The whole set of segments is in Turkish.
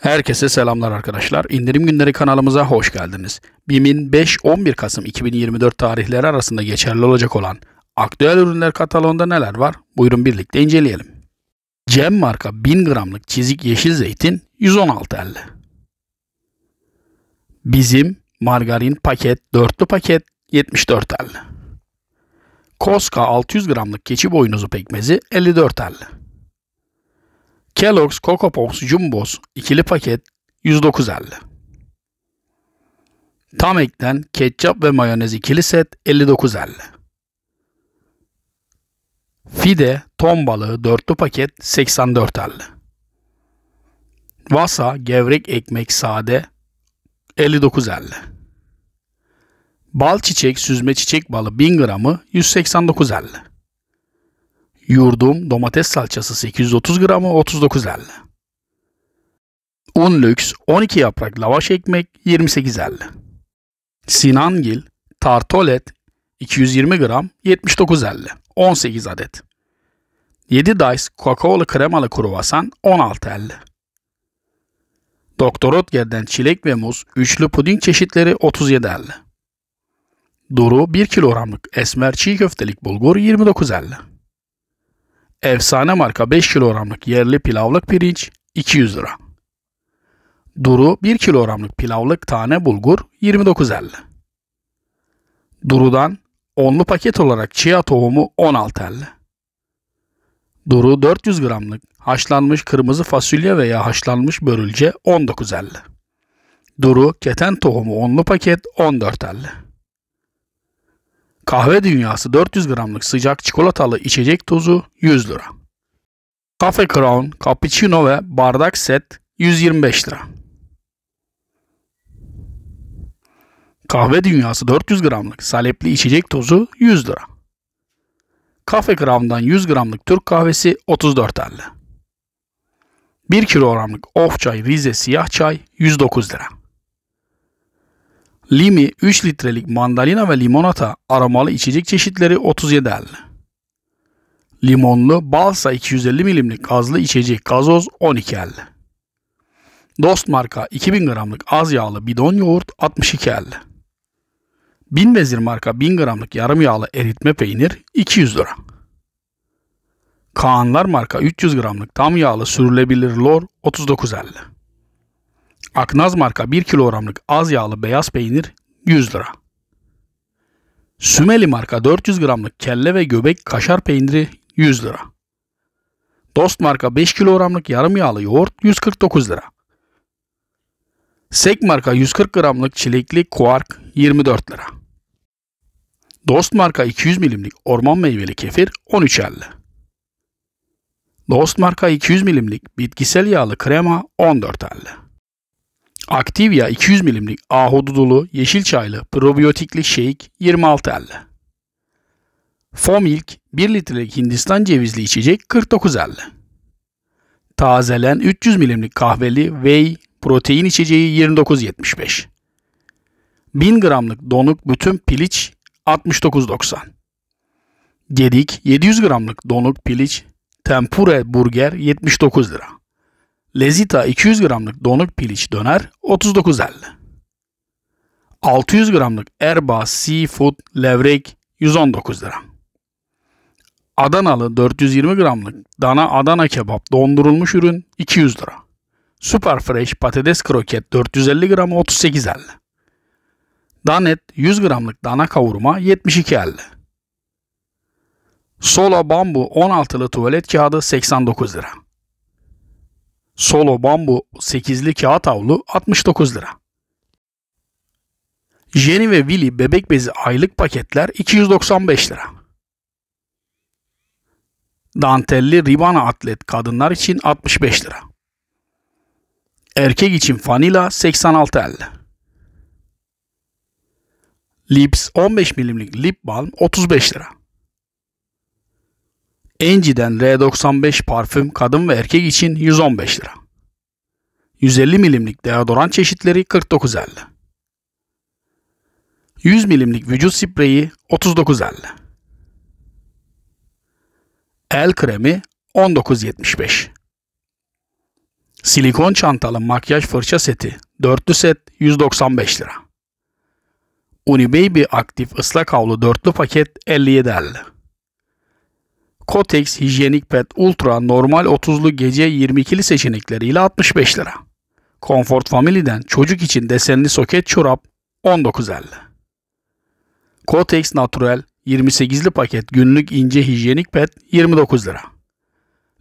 Herkese selamlar arkadaşlar. İndirim Günleri kanalımıza hoş geldiniz. BİM'in 5-11 Kasım 2024 tarihleri arasında geçerli olacak olan aktüel ürünler kataloğunda neler var? Buyurun birlikte inceleyelim. Cem marka 1000 gramlık çizik yeşil zeytin 116.50. Bizim margarin paket dörtlü paket 74.50. Koska 600 gramlık keçi boynuzu pekmezi 54.50. Kellogg's Coco Pops Jumbos ikili paket 109.50. Tam ekten ketçap ve mayonez ikili set 59.50. Fide ton balığı dörtlü paket 84.50. Vasa gevrek ekmek sade 59.50. Bal çiçek süzme çiçek balı 1000 gramı 189.50. Yurdum domates salçası 830 gramı 39.50. Un lüks 12 yaprak lavaş ekmek 28.50. Sinangil tartolet 220 gram 79.50 18 adet. 7 dice kakaolu kremalı kruvasan 16.50. Doktor Otger'den çilek ve muz üçlü puding çeşitleri 37.50. Duru 1 kilogramlık esmer çiğ köftelik bulgur 29.50. Efsane marka 5 kilogramlık yerli pilavlık pirinç 200 lira. Duru 1 kilogramlık pilavlık tane bulgur 29.50. Duru'dan onlu paket olarak chia tohumu 16.50. Duru 400 gramlık haşlanmış kırmızı fasulye veya haşlanmış börülce 19.50. Duru keten tohumu onlu paket 14.50. Kahve Dünyası 400 gramlık sıcak çikolatalı içecek tozu 100 lira. Cafe Crown, cappuccino ve bardak set 125 lira. Kahve Dünyası 400 gramlık salepli içecek tozu 100 lira. Cafe Crown'dan 100 gramlık Türk kahvesi 34 lira. 1 kilogramlık of çay Rize siyah çay 109 lira. Limi 3 litrelik mandalina ve limonata aromalı içecek çeşitleri 37.50. Limonlu balsa 250 milimlik gazlı içecek gazoz 12.50. Dost marka 2000 gramlık az yağlı bidon yoğurt 62.50. Bin vezir marka 1000 gramlık yarım yağlı eritme peynir 200 lira. Kaanlar marka 300 gramlık tam yağlı sürülebilir lor 39.50. Aknaz marka 1 kilogramlık az yağlı beyaz peynir 100 lira. Sümeli marka 400 gramlık kelle ve göbek kaşar peyniri 100 lira. Dost marka 5 kilogramlık yarım yağlı yoğurt 149 lira. Sek marka 140 gramlık çilekli kuark 24 lira. Dost marka 200 milimlik orman meyveli kefir 13.50. Dost marka 200 milimlik bitkisel yağlı krema 14.50. Activia 200 milimlik ahudu dolu yeşil çaylı probiyotikli shake 26.50. Fomilk 1 litrelik Hindistan cevizli içecek 49.50. Tazelen 300 milimlik kahveli whey protein içeceği 29.75. 1000 gramlık donuk bütün piliç 69.90. Gedik 700 gramlık donuk piliç tempura burger 79 lira. Lezita 200 gramlık donuk piliç döner 39.50. 600 gramlık Erba Seafood levrek 119 lira. Adanalı 420 gramlık dana Adana kebap dondurulmuş ürün 200 lira. Super Fresh patates kroket 450 gram 38.50. Danet 100 gramlık dana kavurma 72.50. Sola bambu 16'lı tuvalet kağıdı 89 lira. Solo bambu 8'li kağıt havlu 69 lira. Jenny ve Willy bebek bezi aylık paketler 295 lira. Dantelli Ribana atlet kadınlar için 65 lira. Erkek için fanila 86.50. Lips 15 milimlik lip balm 35 lira. Enci'den R95 parfüm kadın ve erkek için 115 lira. 150 milimlik deodoran çeşitleri 49.50 100 milimlik vücut spreyi 39.50 El kremi 19.75 Silikon çantalı makyaj fırça seti dörtlü set 195 lira. Unibaby aktif ıslak havlu dörtlü paket 57.50 Kotex Hijyenik Pet Ultra normal 30'lu gece 22'li seçenekleriyle 65 lira. Comfort Family'den çocuk için desenli soket çorap 19.50. Kotex Natural 28'li paket günlük ince hijyenik pet 29 lira.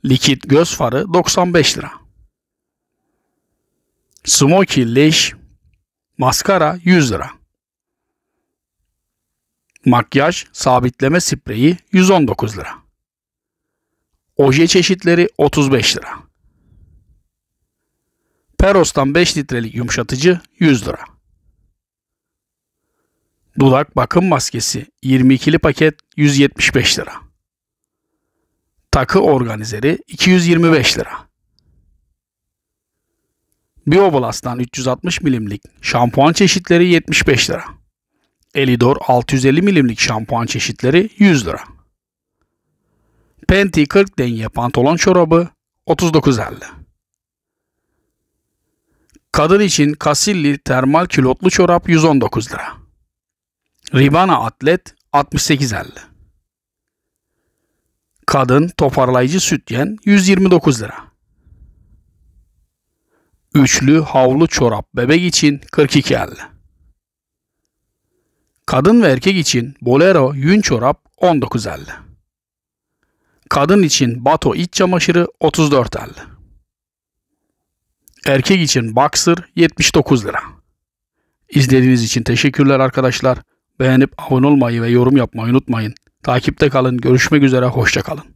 Likit göz farı 95 lira. Smoky leş maskara 100 lira. Makyaj sabitleme spreyi 119 lira. Oje çeşitleri 35 lira. Peros'tan 5 litrelik yumuşatıcı 100 lira. Dudak bakım maskesi 22'li paket 175 lira. Takı organizeri 225 lira. Bioblast'tan 360 milimlik şampuan çeşitleri 75 lira. Elidor 650 milimlik şampuan çeşitleri 100 lira. Penti 40 denge pantolon çorabı 39.50 Kadın için Kasilli termal külotlu çorap 119 lira. Ribana atlet 68.50. Kadın toparlayıcı süt yen 129 lira. Üçlü havlu çorap bebek için 42.50. Kadın ve erkek için bolero yün çorap 19.50. Kadın için bato iç çamaşırı 34.50. Erkek için boxer 79 lira. İzlediğiniz için teşekkürler arkadaşlar. Beğenip abone olmayı ve yorum yapmayı unutmayın. Takipte kalın. Görüşmek üzere. Hoşçakalın.